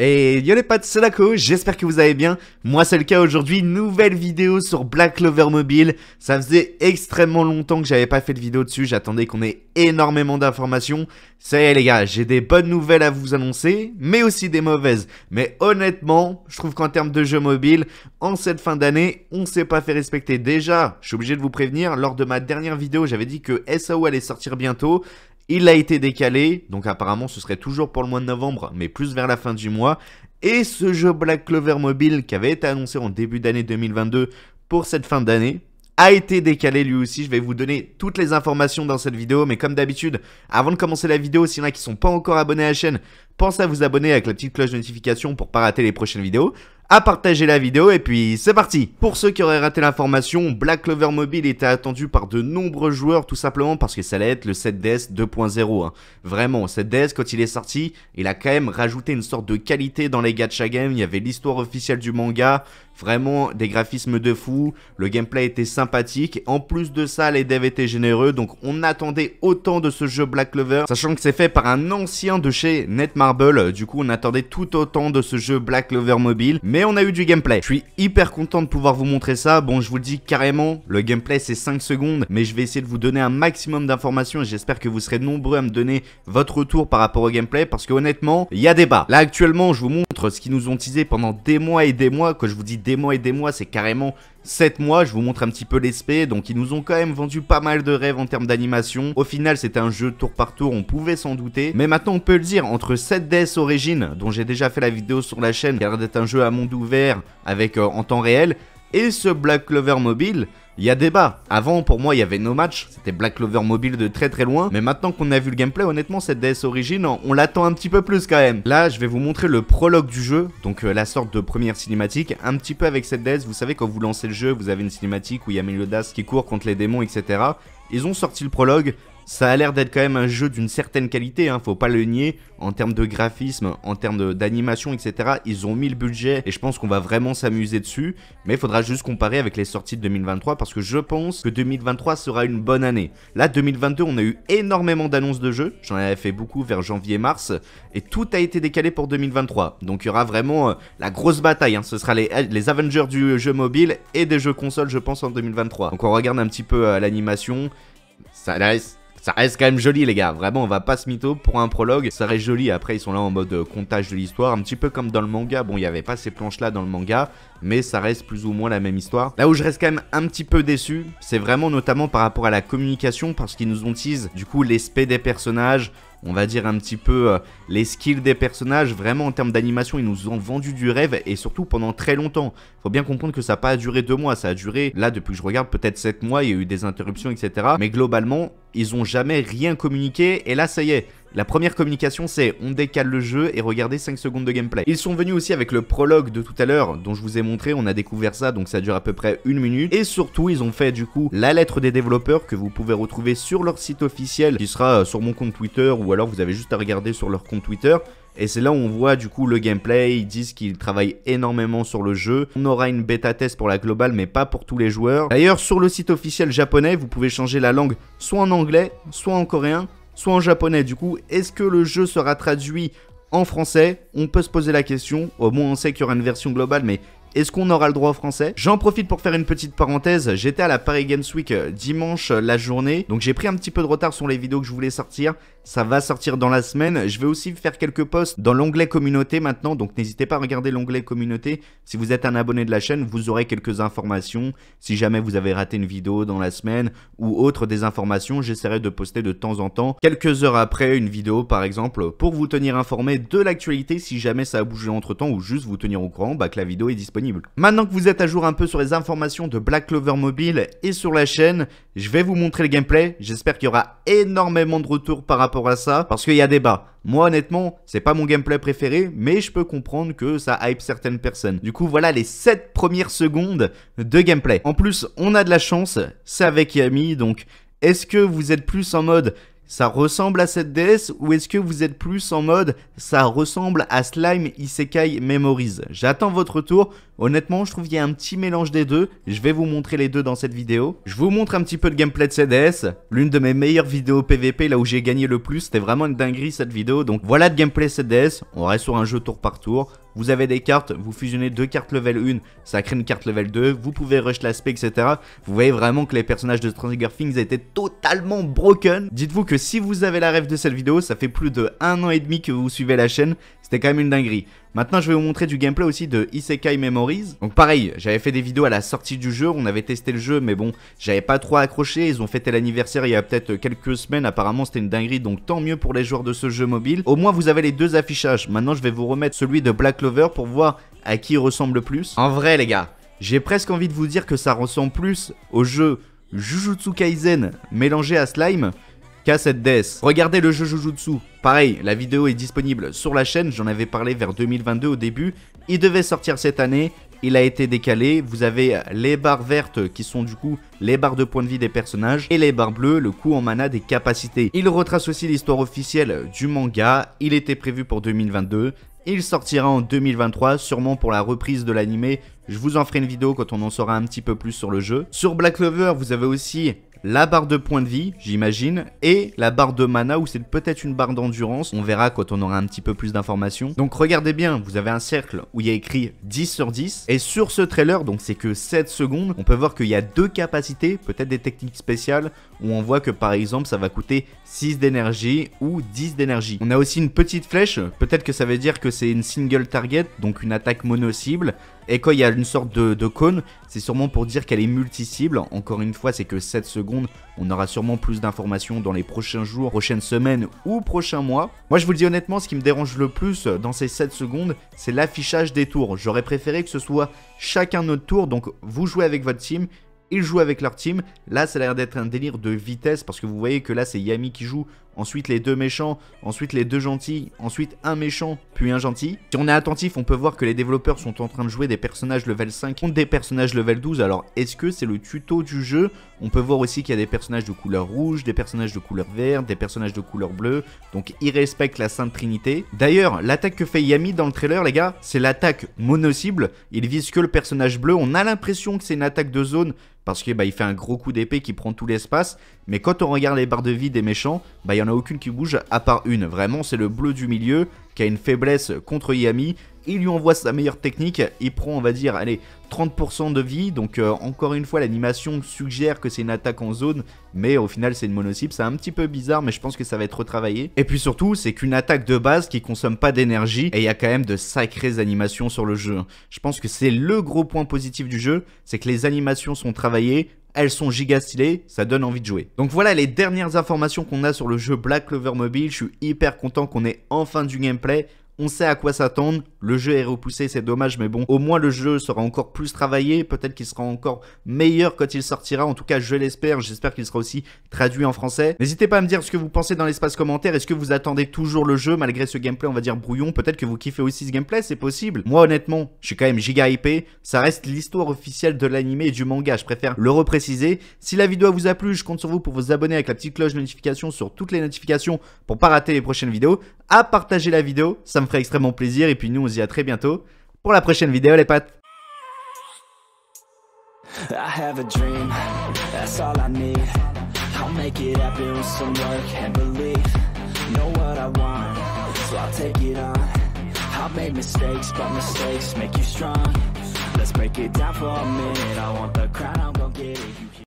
Et yo les de c'est Lako, j'espère que vous allez bien. Moi c'est le cas aujourd'hui, nouvelle vidéo sur Black Clover Mobile. Ça faisait extrêmement longtemps que j'avais pas fait de vidéo dessus, j'attendais qu'on ait énormément d'informations. Ça y est les gars, j'ai des bonnes nouvelles à vous annoncer, mais aussi des mauvaises. Mais honnêtement, je trouve qu'en termes de jeux mobile, en cette fin d'année, on s'est pas fait respecter. Déjà, je suis obligé de vous prévenir, lors de ma dernière vidéo, j'avais dit que SAO allait sortir bientôt. Il a été décalé, donc apparemment ce serait toujours pour le mois de novembre, mais plus vers la fin du mois. Et ce jeu Black Clover Mobile qui avait été annoncé en début d'année 2022 pour cette fin d'année, a été décalé lui aussi. Je vais vous donner toutes les informations dans cette vidéo, mais comme d'habitude, avant de commencer la vidéo, s'il y en a qui sont pas encore abonnés à la chaîne, pensez à vous abonner avec la petite cloche de notification pour pas rater les prochaines vidéos à partager la vidéo et puis c'est parti Pour ceux qui auraient raté l'information, Black Clover Mobile était attendu par de nombreux joueurs tout simplement parce que ça allait être le 7DS 2.0. Hein. Vraiment, 7DS quand il est sorti, il a quand même rajouté une sorte de qualité dans les gacha games, il y avait l'histoire officielle du manga, vraiment des graphismes de fou, le gameplay était sympathique, en plus de ça les devs étaient généreux, donc on attendait autant de ce jeu Black Clover, sachant que c'est fait par un ancien de chez Netmarble, du coup on attendait tout autant de ce jeu Black Clover Mobile, et on a eu du gameplay. Je suis hyper content de pouvoir vous montrer ça. Bon, je vous le dis carrément, le gameplay c'est 5 secondes, mais je vais essayer de vous donner un maximum d'informations et j'espère que vous serez nombreux à me donner votre retour par rapport au gameplay parce que honnêtement, il y a débat. Là actuellement, je vous montre ce qu'ils nous ont teasé pendant des mois et des mois. Quand je vous dis des mois et des mois, c'est carrément 7 mois, je vous montre un petit peu l'esprit, donc ils nous ont quand même vendu pas mal de rêves en termes d'animation. Au final, c'était un jeu tour par tour, on pouvait s'en douter, mais maintenant on peut le dire, entre 7DS Origins, dont j'ai déjà fait la vidéo sur la chaîne, qui a d'être un jeu à monde ouvert avec euh, en temps réel, et ce Black Clover mobile, il y a débat. Avant, pour moi, il y avait no match. C'était Black Clover mobile de très très loin. Mais maintenant qu'on a vu le gameplay, honnêtement, cette DS Origin, on l'attend un petit peu plus quand même. Là, je vais vous montrer le prologue du jeu. Donc, euh, la sorte de première cinématique. Un petit peu avec cette DS, vous savez, quand vous lancez le jeu, vous avez une cinématique où il y a Meliodas qui court contre les démons, etc. Ils ont sorti le prologue. Ça a l'air d'être quand même un jeu d'une certaine qualité, hein, faut pas le nier, en termes de graphisme, en termes d'animation, etc. Ils ont mis le budget et je pense qu'on va vraiment s'amuser dessus, mais il faudra juste comparer avec les sorties de 2023 parce que je pense que 2023 sera une bonne année. Là, 2022, on a eu énormément d'annonces de jeux, j'en avais fait beaucoup vers janvier-mars, et tout a été décalé pour 2023. Donc il y aura vraiment euh, la grosse bataille, hein. ce sera euh, les, Avengers du jeu mobile et des jeux consoles, je pense, en 2023. Donc on regarde un petit peu euh, l'animation, ça laisse ça reste quand même joli les gars, vraiment on va pas se mytho pour un prologue, ça reste joli, après ils sont là en mode euh, comptage de l'histoire, un petit peu comme dans le manga, bon il y avait pas ces planches là dans le manga, mais ça reste plus ou moins la même histoire. Là où je reste quand même un petit peu déçu, c'est vraiment notamment par rapport à la communication, parce qu'ils nous ont tease du coup l'aspect des personnages, on va dire un petit peu euh, les skills des personnages. Vraiment en termes d'animation, ils nous ont vendu du rêve et surtout pendant très longtemps. Faut bien comprendre que ça n'a pas duré deux mois, ça a duré là depuis que je regarde peut-être sept mois. Il y a eu des interruptions, etc. Mais globalement, ils ont jamais rien communiqué et là ça y est. La première communication c'est on décale le jeu et regardez 5 secondes de gameplay. Ils sont venus aussi avec le prologue de tout à l'heure dont je vous ai montré, on a découvert ça donc ça dure à peu près une minute et surtout ils ont fait du coup la lettre des développeurs que vous pouvez retrouver sur leur site officiel qui sera euh, sur mon compte Twitter ou alors vous avez juste à regarder sur leur compte Twitter et c'est là où on voit du coup le gameplay, ils disent qu'ils travaillent énormément sur le jeu. On aura une bêta test pour la globale mais pas pour tous les joueurs. D'ailleurs sur le site officiel japonais, vous pouvez changer la langue soit en anglais, soit en coréen soit en japonais. Du coup, est-ce que le jeu sera traduit en français On peut se poser la question. Au moins, on sait qu'il y aura une version globale, mais est-ce qu'on aura le droit au français J'en profite pour faire une petite parenthèse. J'étais à la Paris Games Week euh, dimanche euh, la journée, donc j'ai pris un petit peu de retard sur les vidéos que je voulais sortir. Ça va sortir dans la semaine. Je vais aussi faire quelques posts dans l'onglet communauté maintenant, donc n'hésitez pas à regarder l'onglet communauté. Si vous êtes un abonné de la chaîne, vous aurez quelques informations. Si jamais vous avez raté une vidéo dans la semaine ou autre des informations, j'essaierai de poster de temps en temps, quelques heures après une vidéo par exemple, pour vous tenir informé de l'actualité si jamais ça a bougé entre temps ou juste vous tenir au courant bah, que la vidéo est disponible Maintenant que vous êtes à jour un peu sur les informations de Black Clover Mobile et sur la chaîne, je vais vous montrer le gameplay. J'espère qu'il y aura énormément de retours par rapport à ça, parce qu'il y a débat. Moi honnêtement, c'est pas mon gameplay préféré, mais je peux comprendre que ça hype certaines personnes. Du coup, voilà les 7 premières secondes de gameplay. En plus, on a de la chance, c'est avec Yami, donc est-ce que vous êtes plus en mode ça ressemble à cette DS ou est-ce que vous êtes plus en mode ça ressemble à Slime Isekai Memories J'attends votre retour, Honnêtement, je trouve qu'il y a un petit mélange des deux. Je vais vous montrer les deux dans cette vidéo. Je vous montre un petit peu de gameplay de CDS. L'une de mes meilleures vidéos PVP, là où j'ai gagné le plus. C'était vraiment une dinguerie cette vidéo. Donc voilà de gameplay CDS. On reste sur un jeu tour par tour. Vous avez des cartes, vous fusionnez deux cartes level 1, ça crée une carte level 2, vous pouvez rush l'aspect, etc. Vous voyez vraiment que les personnages de Stranger Things étaient totalement broken. Dites-vous que si vous avez la rêve de cette vidéo, ça fait plus de un an et demi que vous suivez la chaîne. C'était quand même une dinguerie. Maintenant, je vais vous montrer du gameplay aussi de Isekai Memories. Donc pareil, j'avais fait des vidéos à la sortie du jeu, on avait testé le jeu, mais bon, j'avais pas trop accroché. Ils ont fêté l'anniversaire il y a peut-être quelques semaines, apparemment c'était une dinguerie, donc tant mieux pour les joueurs de ce jeu mobile. Au moins, vous avez les deux affichages. Maintenant, je vais vous remettre celui de Black Clover pour voir à qui ressemble le plus. En vrai, les gars, j'ai presque envie de vous dire que ça ressemble plus au jeu Jujutsu Kaisen mélangé à Slime cette DS. Regardez le jeu Jujutsu. Pareil, la vidéo est disponible sur la chaîne, j'en avais parlé vers 2022 au début. Il devait sortir cette année, il a été décalé. Vous avez les barres vertes qui sont du coup les barres de points de vie des personnages et les barres bleues, le coût en mana des capacités. Il retrace aussi l'histoire officielle du manga, il était prévu pour 2022. Il sortira en 2023, sûrement pour la reprise de l'anime. Je vous en ferai une vidéo quand on en saura un petit peu plus sur le jeu. Sur Black Lover, vous avez aussi la barre de points de vie, j'imagine, et la barre de mana où c'est peut-être une barre d'endurance. On verra quand on aura un petit peu plus d'informations. Donc regardez bien, vous avez un cercle où il y a écrit 10 sur 10. Et sur ce trailer, donc c'est que 7 secondes, on peut voir qu'il y a deux capacités, peut-être des techniques spéciales, où on voit que par exemple ça va coûter 6 d'énergie ou 10 d'énergie. On a aussi une petite flèche, peut-être que ça veut dire que c'est une single target, donc une attaque mono-cible, et quand il y a une sorte de, cône, c'est sûrement pour dire qu'elle est multi-cible. Encore une fois, c'est que 7 secondes, on aura sûrement plus d'informations dans les prochains jours, prochaines semaines ou prochains mois. Moi, je vous le dis honnêtement, ce qui me dérange le plus dans ces 7 secondes, c'est l'affichage des tours. J'aurais préféré que ce soit chacun notre tour, donc vous jouez avec votre team, ils jouent avec leur team. Là, ça a l'air d'être un délire de vitesse parce que vous voyez que là, c'est Yami qui joue ensuite les deux méchants, ensuite les deux gentils, ensuite un méchant, puis un gentil. Si on est attentif, on peut voir que les développeurs sont en train de jouer des personnages level 5 contre des personnages level 12. Alors, est-ce que c'est le tuto du jeu On peut voir aussi qu'il y a des personnages de couleur rouge, des personnages de couleur verte, des personnages de couleur bleue. Donc, ils respectent la Sainte Trinité. D'ailleurs, l'attaque que fait Yami dans le trailer, les gars, c'est l'attaque mono-cible. Il vise que le personnage bleu. On a l'impression que c'est une attaque de zone parce qu'il bah, fait un gros coup d'épée qui prend tout l'espace. Mais quand on regarde les barres de vie des méchants, bah il n'y en a aucune qui bouge à part une. Vraiment, c'est le bleu du milieu qui a une faiblesse contre Yami. Il lui envoie sa meilleure technique, il prend on va dire allez 30% de vie, donc euh, encore une fois l'animation suggère que c'est une attaque en zone, mais au final c'est une monocype, c'est un petit peu bizarre mais je pense que ça va être retravaillé. Et puis surtout c'est qu'une attaque de base qui consomme pas d'énergie et il y a quand même de sacrées animations sur le jeu. Je pense que c'est le gros point positif du jeu, c'est que les animations sont travaillées, elles sont giga ça donne envie de jouer. Donc voilà les dernières informations qu'on a sur le jeu Black Clover Mobile, je suis hyper content qu'on ait enfin du gameplay, on sait à quoi s'attendre. Le jeu est repoussé, c'est dommage, mais bon, au moins le jeu sera encore plus travaillé. Peut-être qu'il sera encore meilleur quand il sortira. En tout cas, je l'espère. J'espère qu'il sera aussi traduit en français. N'hésitez pas à me dire ce que vous pensez dans l'espace commentaire. Est-ce que vous attendez toujours le jeu malgré ce gameplay, on va dire brouillon Peut-être que vous kiffez aussi ce gameplay, c'est possible. Moi, honnêtement, je suis quand même giga hypé. Ça reste l'histoire officielle de l'anime et du manga. Je préfère le repréciser. Si la vidéo vous a plu, je compte sur vous pour vous abonner avec la petite cloche de notification sur toutes les notifications pour pas rater les prochaines vidéos. À partager la vidéo, ça me me ferait extrêmement plaisir. Et puis nous, on se dit à très bientôt pour la prochaine vidéo, les pattes. I have a dream, that's all I need I'll make it happen with some work and belief Know what I want, so I'll take it on I've made mistakes, but mistakes make you strong Let's break it down for a minute I want the crown, I'm gon' get it